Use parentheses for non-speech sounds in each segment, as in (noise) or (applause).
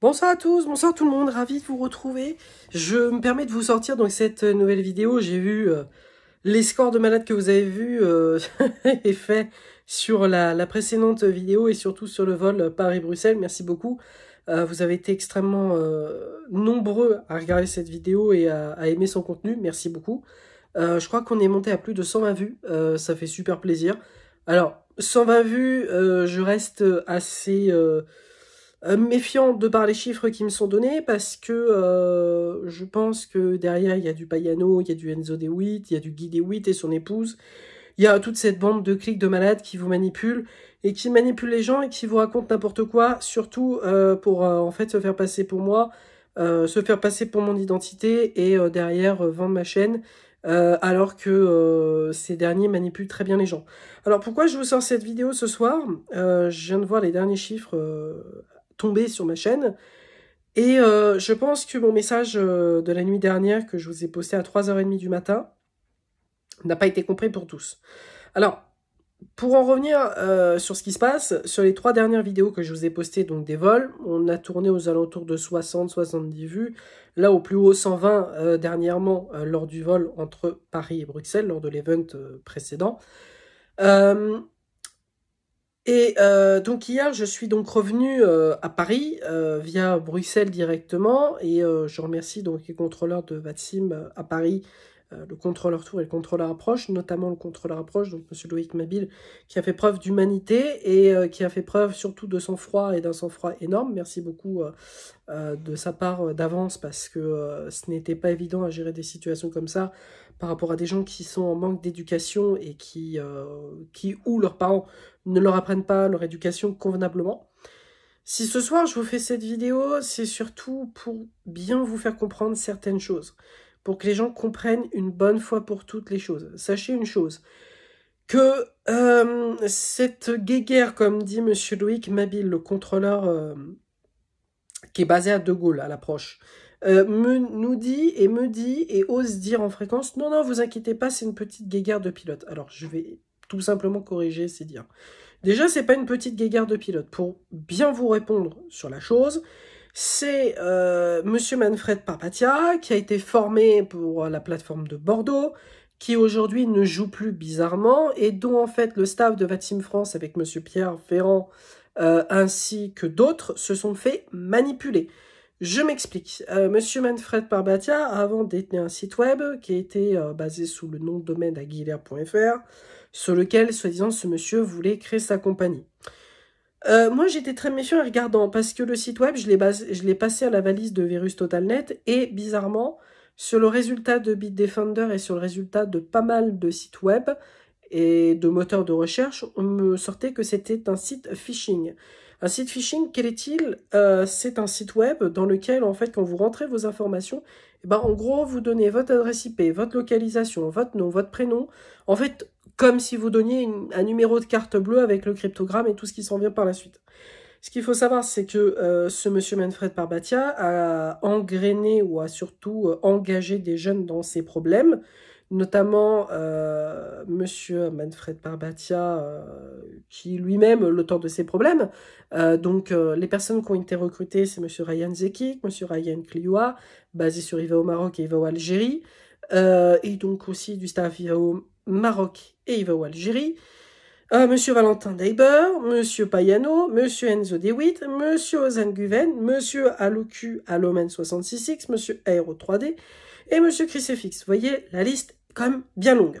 Bonsoir à tous, bonsoir tout le monde, ravi de vous retrouver. Je me permets de vous sortir donc cette euh, nouvelle vidéo. J'ai vu euh, les scores de malades que vous avez vus euh, (laughs) et fait sur la, précédente vidéo et surtout sur le vol Paris-Bruxelles. Merci beaucoup. vous avez été extrêmement nombreux à regarder cette vidéo et à, à aimer son contenu. Merci beaucoup. je crois qu'on est monté à plus de 120 vues. ça fait super plaisir. Alors, 120 vues, je reste assez... Euh, méfiant de par les chiffres qui me sont donnés parce que euh, je pense que derrière il y a du Payano, il y a du Enzo Witt, il y a du Guy Witt et son épouse. Il y a toute cette bande de clics de malades qui vous manipulent et qui manipulent les gens et qui vous racontent n'importe quoi, surtout euh, pour en fait se faire passer pour moi, se faire passer pour mon identité et derrière vendre ma chaîne. alors que ces derniers manipulent très bien les gens. Alors pourquoi je vous sors cette vidéo ce soir Je viens de voir les derniers chiffres tombé sur ma chaîne. Et euh, je pense que mon message euh, de la nuit dernière que je vous ai posté à 3h30 du matin n'a pas été compris pour tous. Alors, pour en revenir euh, sur ce qui se passe, sur les trois dernières vidéos que je vous ai postées, donc des vols, on a tourné aux alentours de 60-70 vues. Là, au plus haut, 120 dernièrement lors du vol entre Paris et Bruxelles, lors de l'event précédent. Et euh, donc hier, je suis donc revenu euh, à Paris euh, via Bruxelles directement et je remercie donc les contrôleurs de Vatsim à Paris, le contrôleur tour et le contrôleur approche, notamment le contrôleur approche, donc Monsieur Loïc Mabille, qui a fait preuve d'humanité et qui a fait preuve surtout de sang-froid et d'un sang-froid énorme. Merci beaucoup de sa part d'avance parce que ce n'était pas évident à gérer des situations comme ça par rapport à des gens qui sont en manque d'éducation et qui, qui ou leurs parents ne leur apprennent pas leur éducation convenablement. Si ce soir je vous fais cette vidéo, c'est surtout pour bien vous faire comprendre certaines choses, pour que les gens comprennent une bonne fois pour toutes les choses. Sachez une chose, que euh, cette guéguerre, comme dit M. Loïc Mabille, le contrôleur euh, qui est basé à De Gaulle à l'approche, euh, me, nous dit et me dit et ose dire en fréquence non, non, vous inquiétez pas, c'est une petite guéguerre de pilote. Alors je vais tout simplement corriger c'est dire. Déjà, c'est pas une petite guéguerre de pilote. Pour bien vous répondre sur la chose, c'est euh, Monsieur Manfred Parpatia qui a été formé pour la plateforme de Bordeaux, qui aujourd'hui ne joue plus bizarrement et dont en fait le staff de Vatim France avec Monsieur Pierre Ferrand euh, ainsi que d'autres se sont fait manipuler. Je m'explique. Euh, Monsieur Manfred Parbatia, avant, détenu un site web qui était euh, basé sous le nom de domaine aguilera.fr, sur lequel, soi-disant, ce monsieur voulait créer sa compagnie. Euh, moi, j'étais très méfiant et regardant, parce que le site web, je l'ai passé à la valise de Virus Net et bizarrement, sur le résultat de Bitdefender et sur le résultat de pas mal de sites web et de moteurs de recherche, on me sortait que c'était un site phishing. Un site phishing, quel est-il euh, C'est un site web dans lequel, en fait, quand vous rentrez vos informations, eh ben, en gros, vous donnez votre adresse IP, votre localisation, votre nom, votre prénom. En fait, comme si vous donniez un numéro de carte bleue avec le cryptogramme et tout ce qui s'en vient par la suite. Ce qu'il faut savoir, c'est que euh, ce monsieur Manfred Parbatia a engrainé ou a surtout euh, engagé des jeunes dans ses problèmes notamment euh, Monsieur Manfred Barbatia, euh, qui lui-même l'auteur de ces problèmes. Euh, donc euh, les personnes qui ont été recrutées, c'est Monsieur Ryan Zeki Monsieur Ryan Kliwa, basé sur IVA au Maroc et IVA au Algérie, et donc aussi du staff IVA Maroc et IVA au Algérie. Monsieur Valentin Deiber, Monsieur Payano, Monsieur Enzo DeWitt, Monsieur Ozan Guven, Monsieur Alouku Alomen 66X, Monsieur Aero 3D et Monsieur Crucifix. Vous voyez, la liste bien longue.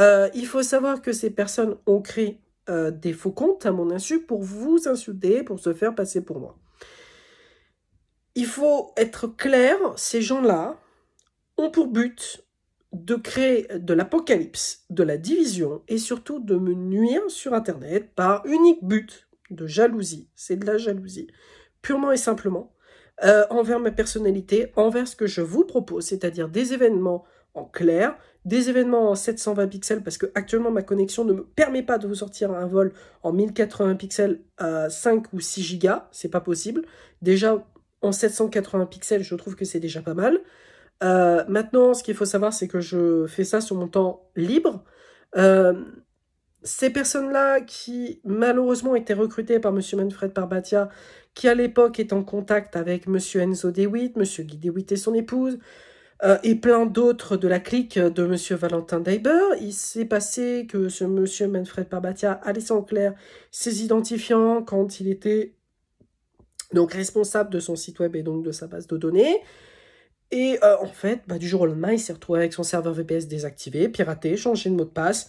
Euh, il faut savoir que ces personnes ont créé euh, des faux comptes à mon insu pour vous insulter, pour se faire passer pour moi. Il faut être clair, ces gens-là ont pour but de créer de l'apocalypse, de la division et surtout de me nuire sur Internet par unique but de jalousie. C'est de la jalousie, purement et simplement, euh, envers ma personnalité, envers ce que je vous propose, c'est-à-dire des événements en clair, des événements en 720 pixels parce que actuellement ma connexion ne me permet pas de vous sortir un vol en 1080 pixels à 5 ou 6 gigas, c'est pas possible. Déjà en 780 pixels, je trouve que c'est déjà pas mal. Euh, maintenant, ce qu'il faut savoir, c'est que je fais ça sur mon temps libre. Euh, ces personnes-là qui malheureusement étaient recrutées par M. Manfred Parbatia, qui à l'époque est en contact avec M. Enzo DeWitt, M. Guy DeWitt et son épouse, euh, et plein d'autres de la clique de M. Valentin Daiber. Il s'est passé que ce Monsieur Manfred Parbatia a laissé en clair ses identifiants quand il était donc responsable de son site web et donc de sa base de données. Et euh, en fait, bah, du jour au lendemain, il s'est retrouvé avec son serveur VPS désactivé, piraté, changé de mot de passe,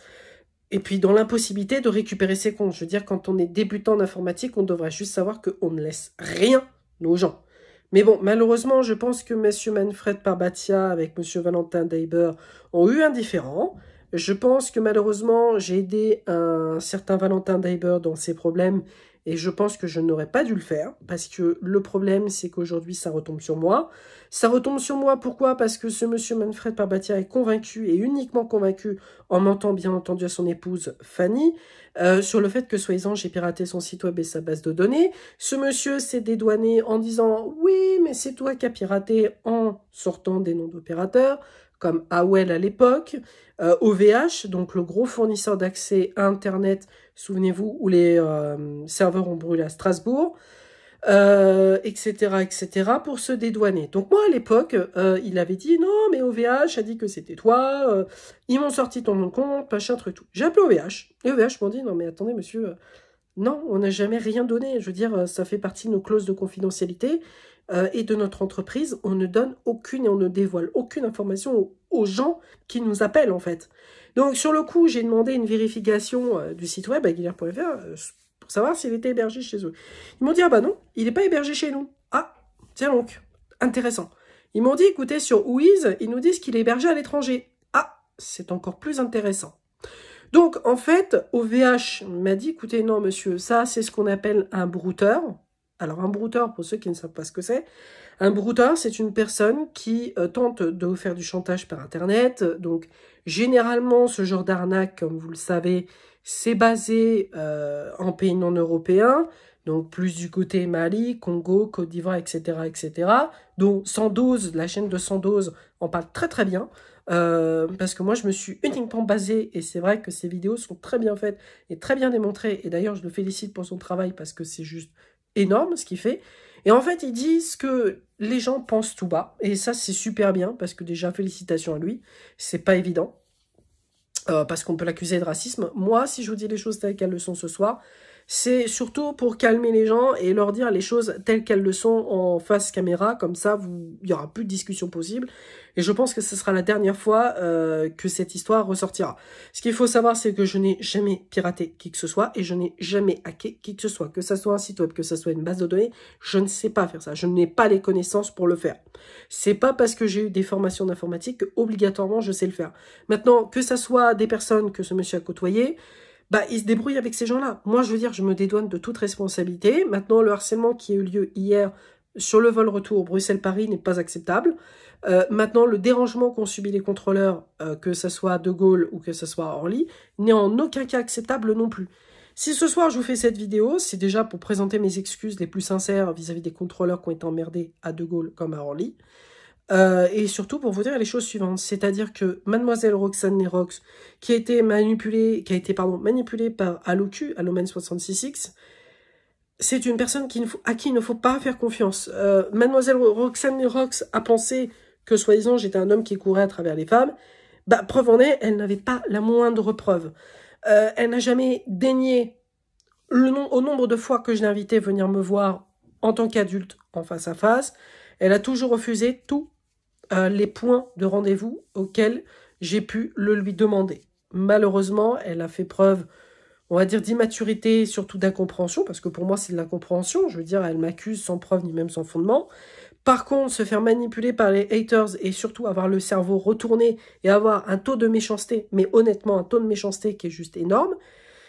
et puis dans l'impossibilité de récupérer ses comptes. Je veux dire, quand on est débutant en informatique, on devrait juste savoir qu'on ne laisse rien aux gens. Mais bon, malheureusement, je pense que M. Manfred Parbatia avec M. Valentin Deiber ont eu un différent. Je pense que malheureusement, j'ai aidé un certain Valentin Deiber dans ses problèmes et je pense que je n'aurais pas dû le faire, parce que le problème, c'est qu'aujourd'hui, ça retombe sur moi. Ça retombe sur moi, pourquoi Parce que ce monsieur Manfred Parbatia est convaincu, et uniquement convaincu, en mentant bien entendu à son épouse Fanny, euh, sur le fait que, soi-disant, j'ai piraté son site web et sa base de données. Ce monsieur s'est dédouané en disant « Oui, mais c'est toi qui as piraté en sortant des noms d'opérateurs » comme AOL à l'époque, OVH, euh, donc le gros fournisseur d'accès à Internet, souvenez-vous, où les euh, serveurs ont brûlé à Strasbourg, etc., euh, etc., pour se dédouaner. Donc moi, à l'époque, il avait dit, non, mais OVH a dit que c'était toi, ils m'ont sorti ton nom de compte, machin, truc, tout. J'ai appelé OVH, et OVH m'ont dit, non, mais attendez, monsieur... Non, on n'a jamais rien donné. Je veux dire, ça fait partie de nos clauses de confidentialité. Euh, et de notre entreprise, on ne donne aucune et on ne dévoile aucune information aux, gens qui nous appellent en fait. Donc sur le coup, j'ai demandé une vérification euh, du site web aguilar.fr euh, pour savoir s'il était hébergé chez eux. Ils m'ont dit ah bah non, il n'est pas hébergé chez nous. Ah tiens donc, intéressant. Ils m'ont dit écoutez sur Whois, ils nous disent qu'il est hébergé à l'étranger. Ah c'est encore plus intéressant. Donc, en fait, OVH m'a dit, écoutez, non, monsieur, ça, c'est ce qu'on appelle un brouteur. Alors un brouteur, pour ceux qui ne savent pas ce que c'est, un brouteur, c'est une personne qui euh, tente de faire du chantage par Internet. Donc généralement, ce genre d'arnaque, comme vous le savez, c'est basé euh, en pays non européens, donc plus du côté Mali, Congo, Côte d'Ivoire, etc., etc. Donc 112, la chaîne de 112 en parle très très bien. Euh, parce que moi je me suis uniquement basée et c'est vrai que ces vidéos sont très bien faites et très bien démontrées et d'ailleurs je le félicite pour son travail parce que c'est juste énorme ce qu'il fait. Et en fait, il dit ce que les gens pensent tout bas. Et ça, c'est super bien, parce que déjà, félicitations à lui. C'est pas évident. Euh, parce qu'on peut l'accuser de racisme. Moi, si je vous dis les choses telles qu'elles le sont ce soir, c'est surtout pour calmer les gens et leur dire les choses telles qu'elles le sont en face caméra, comme ça il y aura plus de discussion possible. Et je pense que ce sera la dernière fois euh, que cette histoire ressortira. Ce qu'il faut savoir, c'est que je n'ai jamais piraté qui que ce soit et je n'ai jamais hacké qui que ce soit. Que ce soit un site web, que ce soit une base de données, je ne sais pas faire ça. Je n'ai pas les connaissances pour le faire. C'est pas parce que j'ai eu des formations d'informatique que obligatoirement je sais le faire. Maintenant, que ce soit des personnes que ce monsieur a côtoyées, bah, il se débrouille avec ces gens-là. Moi, je veux dire, je me dédouane de toute responsabilité. Maintenant, le harcèlement qui a eu lieu hier sur le vol retour Bruxelles-Paris n'est pas acceptable. Euh, maintenant, le dérangement qu'ont subi les contrôleurs, euh, que ce soit De Gaulle ou que ce soit Orly, n'est en aucun cas acceptable non plus. Si ce soir je vous fais cette vidéo, c'est déjà pour présenter mes excuses les plus sincères vis à -vis des contrôleurs qui ont été emmerdés à De Gaulle comme à Orly. Euh, et surtout pour vous dire les choses suivantes, c'est-à-dire que Mademoiselle Roxane Nerox, qui a été manipulée, qui a été pardon, manipulée par Aloku Alomen x c'est une personne qui à qui il ne faut pas faire confiance. Euh, Mademoiselle Roxane Nerox a pensé que soi-disant j'étais un homme qui courait à travers les femmes. Bah, preuve en est, elle n'avait pas la moindre preuve. Euh, elle n'a jamais daigné le nom, au nombre de fois que je l'ai invitée venir me voir en tant qu'adulte en face à face. Elle a toujours refusé tout euh, les points de rendez-vous auxquels j'ai pu le lui demander. Malheureusement, elle a fait preuve, on va dire, d'immaturité surtout d'incompréhension, parce que pour moi c'est de l'incompréhension, je veux dire, elle m'accuse sans preuve ni même sans fondement. Par contre, se faire manipuler par les haters et surtout avoir le cerveau retourné et avoir un taux de méchanceté, mais honnêtement un taux de méchanceté qui est juste énorme,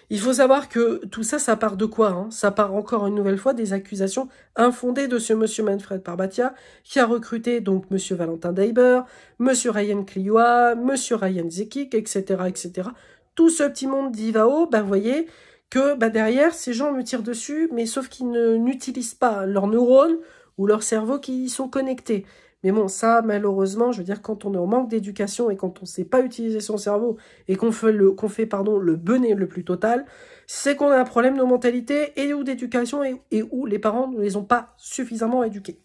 il faut savoir que tout ça, ça part de quoi hein Ça part encore une nouvelle fois des accusations infondées de ce monsieur Manfred Parbatia, qui a recruté donc monsieur Valentin Daiber, monsieur Ryan Clioa, monsieur Ryan Zekic, etc., etc. Tout ce petit monde d'Ivao, ben vous voyez que ben, derrière, ces gens me tirent dessus, mais sauf qu'ils n'utilisent pas leurs neurones ou leur cerveau qui y sont connectés. Mais bon, ça, malheureusement, je veux dire, quand on est en manque d'éducation et quand on ne sait pas utiliser son cerveau et qu'on fait le, qu'on le le plus total, c'est qu'on a un problème de mentalité et ou d'éducation et, où les parents ne les ont pas suffisamment éduqués.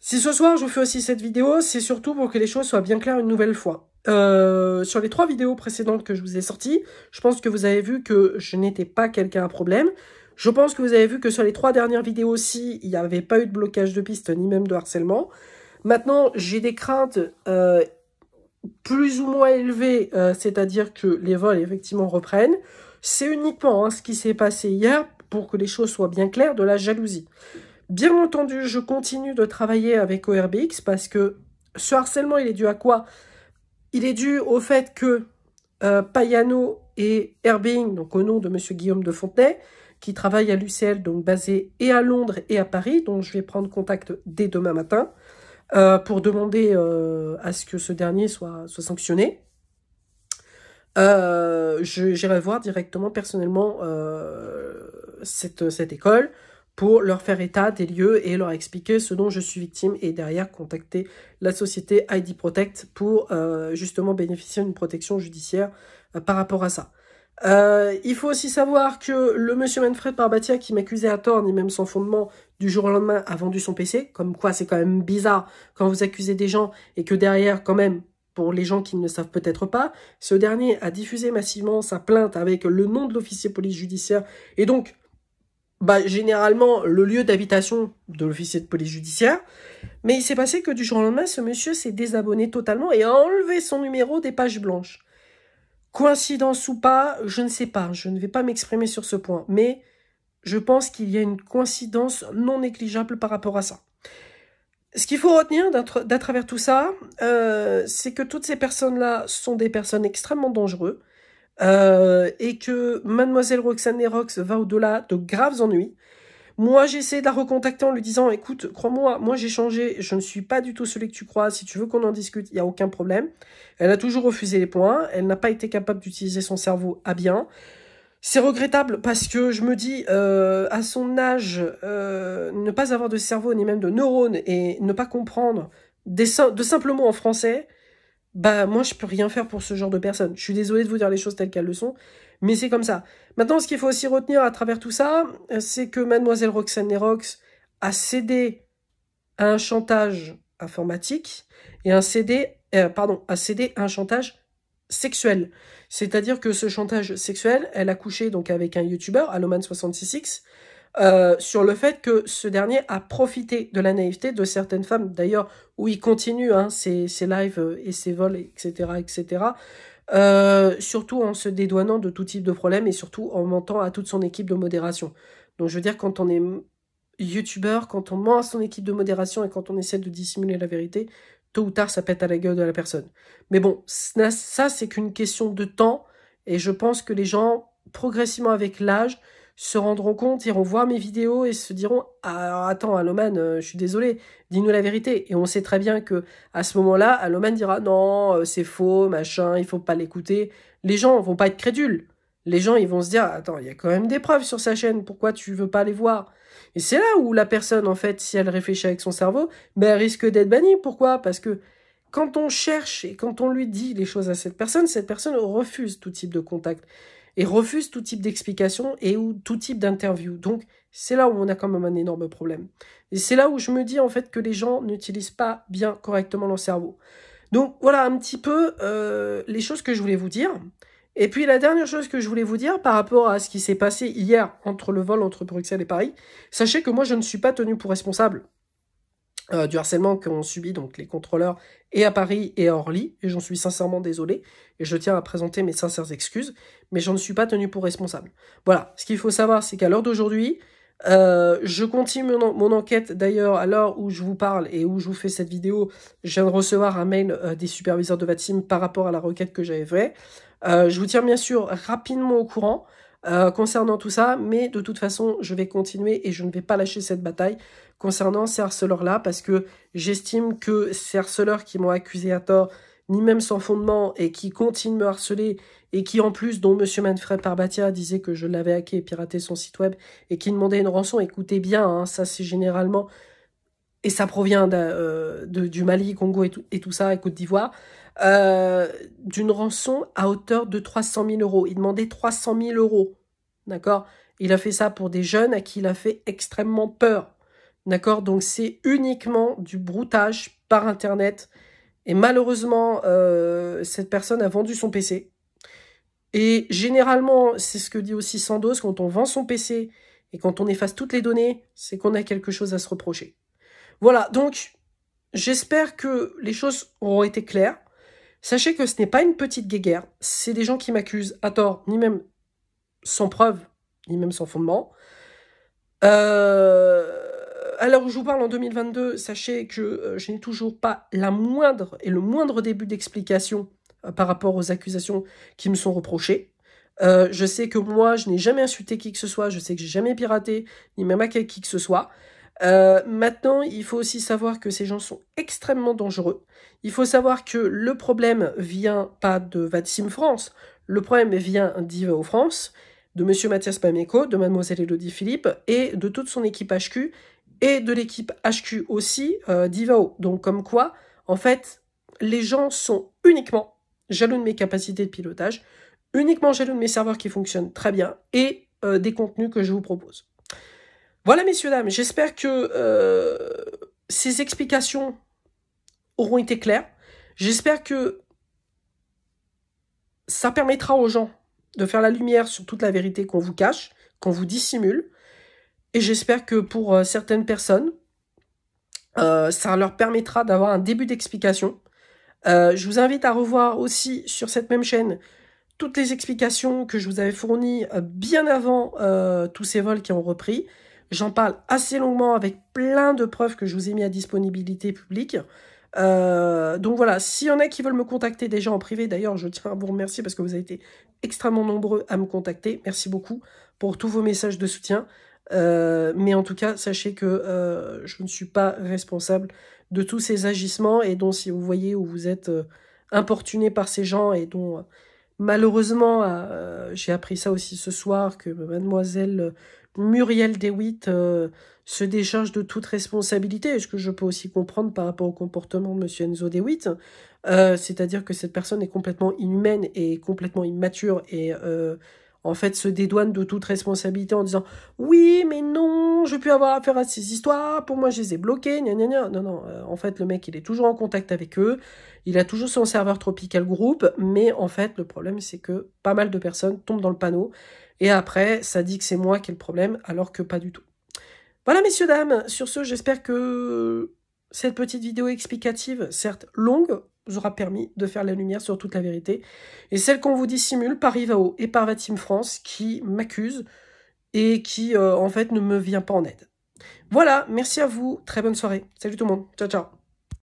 Si ce soir je vous fais aussi cette vidéo, c'est surtout pour que les choses soient bien claires une nouvelle fois. Euh, sur les trois vidéos précédentes que je vous ai sorties, je pense que vous avez vu que je n'étais pas quelqu'un à problème. Je pense que vous avez vu que sur les trois dernières vidéos aussi, il n'y avait pas eu de blocage de piste ni même de harcèlement. Maintenant, j'ai des craintes euh, plus ou moins élevées, euh, c'est-à-dire que les vols effectivement reprennent. C'est uniquement hein, ce qui s'est passé hier, pour que les choses soient bien claires, de la jalousie. Bien entendu, je continue de travailler avec ORBX parce que ce harcèlement, il est dû à quoi Il est dû au fait que euh, Payano et Herbing, donc au nom de M. Guillaume de Fontenay, qui travaille à l'UCL, donc basé et à Londres et à Paris, dont je vais prendre contact dès demain matin euh, pour demander euh, à ce que ce dernier soit, sanctionné. Euh, j'irai voir directement personnellement cette, cette école pour leur faire état des lieux et leur expliquer ce dont je suis victime et derrière contacter la société ID Protect pour justement bénéficier d'une protection judiciaire par rapport à ça. Euh, il faut aussi savoir que le monsieur Manfred Barbatia, qui m'accusait à tort ni même sans fondement du jour au lendemain, a vendu son PC. Comme quoi, c'est quand même bizarre quand vous accusez des gens et que derrière, quand même, pour les gens qui ne le savent peut-être pas, ce dernier a diffusé massivement sa plainte avec le nom de l'officier police judiciaire et donc, bah, généralement, le lieu d'habitation de l'officier de police judiciaire. Mais il s'est passé que du jour au lendemain, ce monsieur s'est désabonné totalement et a enlevé son numéro des pages blanches. Coïncidence ou pas, je ne sais pas, je ne vais pas m'exprimer sur ce point, mais je pense qu'il y a une coïncidence non négligeable par rapport à ça. Ce qu'il faut retenir d'à travers tout ça, euh, c'est que toutes ces personnes-là sont des personnes extrêmement dangereuses euh, et que mademoiselle Roxane Rox va au-delà de graves ennuis moi, j'ai essayé de la recontacter en lui disant, écoute, crois-moi, moi, j'ai changé, je ne suis pas du tout celui que tu crois, si tu veux qu'on en discute, il n'y a aucun problème. Elle a toujours refusé les points, elle n'a pas été capable d'utiliser son cerveau à bien. C'est regrettable parce que je me dis, euh, à son âge, euh, ne pas avoir de cerveau ni même de neurones et ne pas comprendre de simples mots en français, bah moi je peux rien faire pour ce genre de personne. Je suis désolée de vous dire les choses telles qu'elles le sont. Mais c'est comme ça. Maintenant, ce qu'il faut aussi retenir à travers tout ça, euh, c'est que mademoiselle Roxane Nerox a cédé à un chantage informatique et un cédé, euh, pardon, a cédé à un chantage sexuel. C'est-à-dire que ce chantage sexuel, elle a couché donc avec un youtubeur, aloman 66 euh, sur le fait que ce dernier a profité de la naïveté de certaines femmes, d'ailleurs, où il continue hein, ses, lives euh, et ses vols, etc., etc., euh, surtout en se dédouanant de tout type de problème et surtout en mentant à toute son équipe de modération. Donc je veux dire, quand on est youtubeur, quand on ment à son équipe de modération et quand on essaie de dissimuler la vérité, tôt ou tard ça pète à la gueule de la personne. Mais bon, ça c'est qu'une question de temps et je pense que les gens, progressivement avec l'âge, se rendront compte, iront voir mes vidéos et se diront ah, attends Aloman, euh, je suis désolé, dis-nous la vérité. Et on sait très bien que à ce moment-là, Aloman dira non, euh, c'est faux, machin, il faut pas l'écouter. Les gens vont pas être crédules. Les gens ils vont se dire attends, il y a quand même des preuves sur sa chaîne, pourquoi tu veux pas les voir Et c'est là où la personne en fait, si elle réfléchit avec son cerveau, ben, risque d'être bannie. Pourquoi Parce que quand on cherche et quand on lui dit les choses à cette personne, cette personne refuse tout type de contact et refuse tout type d'explication et ou tout type d'interview. Donc, c'est là où on a quand même un énorme problème. Et c'est là où je me dis en fait que les gens n'utilisent pas bien correctement leur cerveau. Donc voilà un petit peu euh, les choses que je voulais vous dire. Et puis la dernière chose que je voulais vous dire par rapport à ce qui s'est passé hier entre le vol entre Bruxelles et Paris, sachez que moi je ne suis pas tenu pour responsable. Euh, du harcèlement qu'ont subi donc les contrôleurs et à Paris et à Orly, et j'en suis sincèrement désolé, et je tiens à présenter mes sincères excuses, mais je ne suis pas tenu pour responsable. Voilà, ce qu'il faut savoir, c'est qu'à l'heure d'aujourd'hui, euh, je continue mon, enquête d'ailleurs à l'heure où je vous parle et où je vous fais cette vidéo. Je viens de recevoir un mail euh, des superviseurs de Vatim par rapport à la requête que j'avais faite. je vous tiens bien sûr rapidement au courant. concernant tout ça, mais de toute façon, je vais continuer et je ne vais pas lâcher cette bataille concernant ces harceleurs-là, parce que j'estime que ces harceleurs qui m'ont accusé à tort, ni même sans fondement, et qui continuent de me harceler, et qui en plus, dont M. Manfred Parbatia disait que je l'avais hacké et piraté son site web, et qui demandait une rançon, écoutez bien, hein, ça c'est généralement, et ça provient euh, de, du Mali, Congo et tout, et tout ça, Côte d'Ivoire, euh, d'une rançon à hauteur de 300 000 euros. Il demandait 300 000 euros, d'accord Il a fait ça pour des jeunes à qui il a fait extrêmement peur. D'accord Donc c'est uniquement du broutage par Internet. Et malheureusement, euh, cette personne a vendu son PC. Et généralement, c'est ce que dit aussi Sandos quand on vend son PC et quand on efface toutes les données, c'est qu'on a quelque chose à se reprocher. Voilà, donc j'espère que les choses auront été claires. Sachez que ce n'est pas une petite guéguerre, c'est des gens qui m'accusent à tort, ni même sans preuve, ni même sans fondement. Euh alors je vous parle en 2022, sachez que euh, je n'ai toujours pas la moindre et le moindre début d'explication euh, par rapport aux accusations qui me sont reprochées. Euh, je sais que moi, je n'ai jamais insulté qui que ce soit, je sais que j'ai jamais piraté, ni même à qui que ce soit. maintenant, il faut aussi savoir que ces gens sont extrêmement dangereux. Il faut savoir que le problème vient pas de Vatsim France, le problème vient d'Ivao France, de Monsieur Mathias Pameco, de Mademoiselle Elodie Philippe et de toute son équipe HQ et de l'équipe HQ aussi, euh, d'Ivao. Donc comme quoi, en fait, les gens sont uniquement jaloux de mes capacités de pilotage, uniquement jaloux de mes serveurs qui fonctionnent très bien et euh, des contenus que je vous propose. Voilà messieurs, dames, j'espère que euh, ces explications auront été claires. J'espère que ça permettra aux gens de faire la lumière sur toute la vérité qu'on vous cache, qu'on vous dissimule, et j'espère que pour euh, certaines personnes, euh, ça leur permettra d'avoir un début d'explication. Euh, je vous invite à revoir aussi sur cette même chaîne toutes les explications que je vous avais fournies bien avant tous ces vols qui ont repris. J'en parle assez longuement avec plein de preuves que je vous ai mis à disponibilité publique. donc voilà, s'il y en a qui veulent me contacter déjà en privé, d'ailleurs, je tiens à vous remercier parce que vous avez été extrêmement nombreux à me contacter. Merci beaucoup pour tous vos messages de soutien. Euh, mais en tout cas, sachez que euh, je ne suis pas responsable de tous ces agissements et dont si vous voyez où vous êtes euh, importuné par ces gens et dont malheureusement j'ai appris ça aussi ce soir que mademoiselle Muriel DeWitt se décharge de toute responsabilité, ce que je peux aussi comprendre par rapport au comportement de monsieur Enzo DeWitt, c'est-à-dire que cette personne est complètement inhumaine et complètement immature et en fait, se dédouane de toute responsabilité en disant oui, mais non, je peux avoir affaire à ces histoires, pour moi, je les ai bloquées, gna gna gna. Non, non, euh, en fait, le mec, il est toujours en contact avec eux, il a toujours son serveur Tropical Group, mais en fait, le problème, c'est que pas mal de personnes tombent dans le panneau, et après, ça dit que c'est moi qui ai le problème, alors que pas du tout. Voilà, messieurs, dames, sur ce, j'espère que cette petite vidéo explicative, certes longue, vous aura permis de faire la lumière sur toute la vérité. Et celle qu'on vous dissimule par Ivao et par Vatim France qui m'accuse et qui euh, en fait ne me vient pas en aide. Voilà, merci à vous, très bonne soirée. Salut tout le monde, ciao ciao.